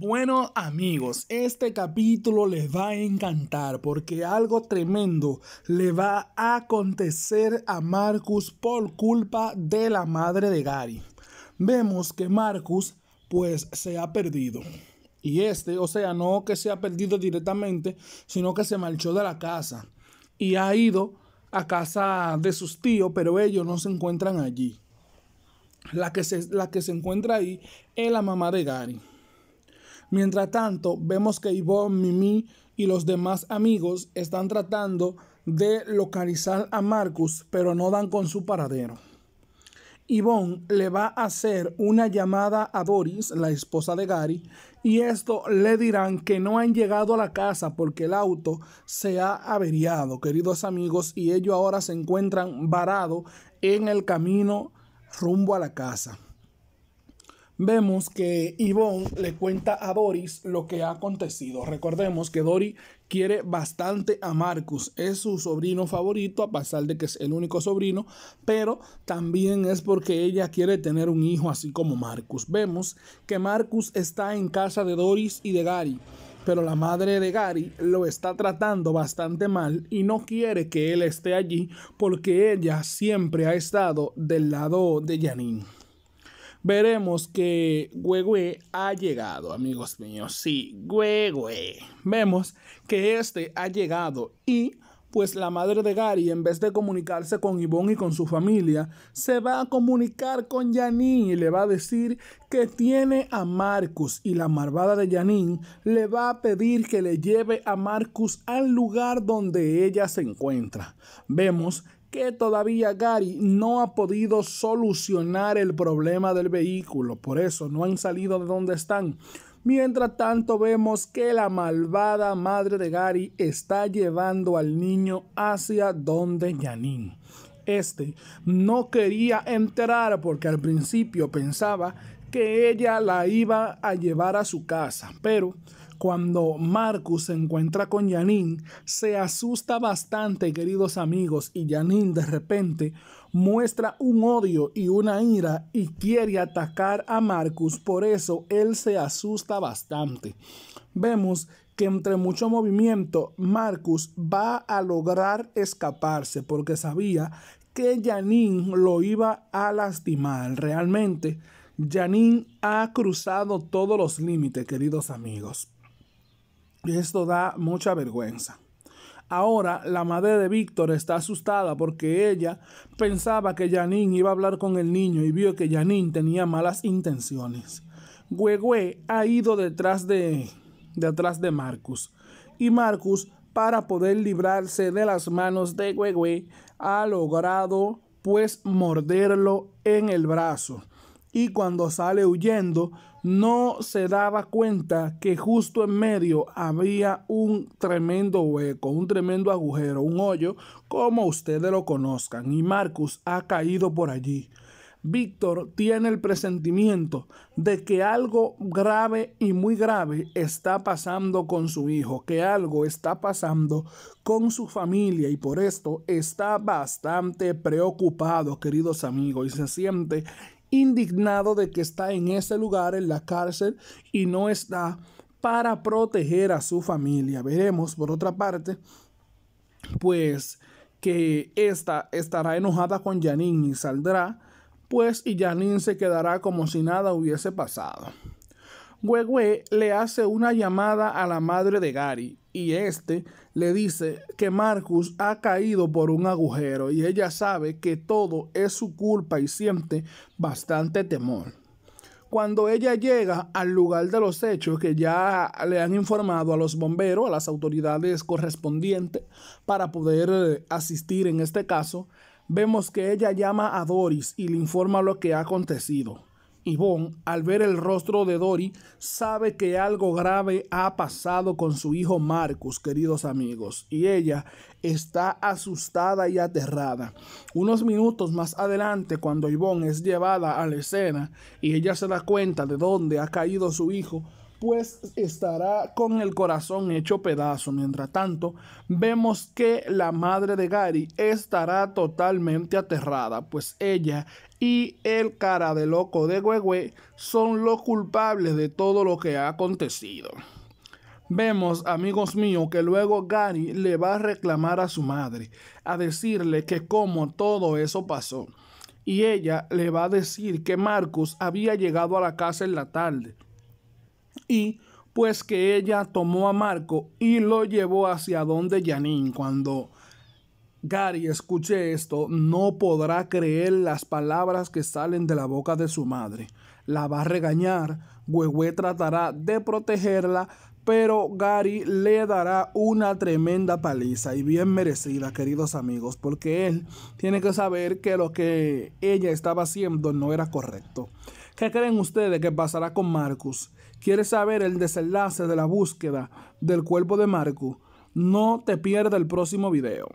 Bueno amigos, este capítulo les va a encantar porque algo tremendo le va a acontecer a Marcus por culpa de la madre de Gary. Vemos que Marcus pues se ha perdido. Y este, o sea, no que se ha perdido directamente, sino que se marchó de la casa y ha ido a casa de sus tíos, pero ellos no se encuentran allí. La que se, la que se encuentra ahí es la mamá de Gary. Mientras tanto, vemos que Yvonne, Mimi y los demás amigos están tratando de localizar a Marcus, pero no dan con su paradero. Yvonne le va a hacer una llamada a Doris, la esposa de Gary, y esto le dirán que no han llegado a la casa porque el auto se ha averiado, queridos amigos, y ellos ahora se encuentran varados en el camino rumbo a la casa vemos que Yvonne le cuenta a Doris lo que ha acontecido. Recordemos que Doris quiere bastante a Marcus, es su sobrino favorito, a pesar de que es el único sobrino, pero también es porque ella quiere tener un hijo así como Marcus. Vemos que Marcus está en casa de Doris y de Gary pero la madre de Gary lo está tratando bastante mal y no quiere que él esté allí porque ella siempre ha estado del lado de Janine veremos que huehue ha llegado, amigos míos. Sí, huehue Vemos que este ha llegado y pues la madre de Gary, en vez de comunicarse con Yvonne y con su familia, se va a comunicar con Janine y le va a decir que tiene a Marcus y la malvada de Janine le va a pedir que le lleve a Marcus al lugar donde ella se encuentra. Vemos que todavía Gary no ha podido solucionar el problema del vehículo, por eso no han salido de donde están. Mientras tanto vemos que la malvada madre de Gary está llevando al niño hacia donde Janine. Este no quería enterar porque al principio pensaba que ella la iba a llevar a su casa, pero cuando Marcus se encuentra con Janine, se asusta bastante, queridos amigos, y Janine de repente muestra un odio y una ira y quiere atacar a Marcus, por eso él se asusta bastante. Vemos que entre mucho movimiento, Marcus va a lograr escaparse porque sabía que Janine lo iba a lastimar realmente Janine ha cruzado todos los límites, queridos amigos. Y esto da mucha vergüenza. Ahora la madre de Víctor está asustada porque ella pensaba que Janine iba a hablar con el niño y vio que Janine tenía malas intenciones. Güegüe ha ido detrás de, detrás de Marcus y Marcus, para poder librarse de las manos de Güegüe, ha logrado pues morderlo en el brazo y cuando sale huyendo no se daba cuenta que justo en medio había un tremendo hueco, un tremendo agujero, un hoyo, como ustedes lo conozcan, y Marcus ha caído por allí. Víctor tiene el presentimiento de que algo grave y muy grave está pasando con su hijo, que algo está pasando con su familia y por esto está bastante preocupado, queridos amigos, y se siente indignado de que está en ese lugar, en la cárcel, y no está para proteger a su familia. Veremos, por otra parte, pues que esta estará enojada con Janine y saldrá, pues y Janine se quedará como si nada hubiese pasado. Huehue le hace una llamada a la madre de Gary y este le dice que Marcus ha caído por un agujero y ella sabe que todo es su culpa y siente bastante temor. Cuando ella llega al lugar de los hechos que ya le han informado a los bomberos, a las autoridades correspondientes, para poder eh, asistir en este caso, vemos que ella llama a Doris y le informa lo que ha acontecido. Yvonne, al ver el rostro de Dory, sabe que algo grave ha pasado con su hijo Marcus, queridos amigos, y ella está asustada y aterrada. Unos minutos más adelante, cuando Yvonne es llevada a la escena y ella se da cuenta de dónde ha caído su hijo, pues estará con el corazón hecho pedazo. Mientras tanto, vemos que la madre de Gary estará totalmente aterrada, pues ella y el cara de loco de Huehue son los culpables de todo lo que ha acontecido. Vemos, amigos míos, que luego Gary le va a reclamar a su madre, a decirle que cómo todo eso pasó. Y ella le va a decir que Marcus había llegado a la casa en la tarde, y pues que ella tomó a Marco y lo llevó hacia donde Janine. Cuando Gary escuche esto, no podrá creer las palabras que salen de la boca de su madre. La va a regañar, Huehue tratará de protegerla, pero Gary le dará una tremenda paliza y bien merecida, queridos amigos, porque él tiene que saber que lo que ella estaba haciendo no era correcto. ¿Qué creen ustedes que pasará con Marcus? ¿Quieres saber el desenlace de la búsqueda del cuerpo de marco No te pierdas el próximo video.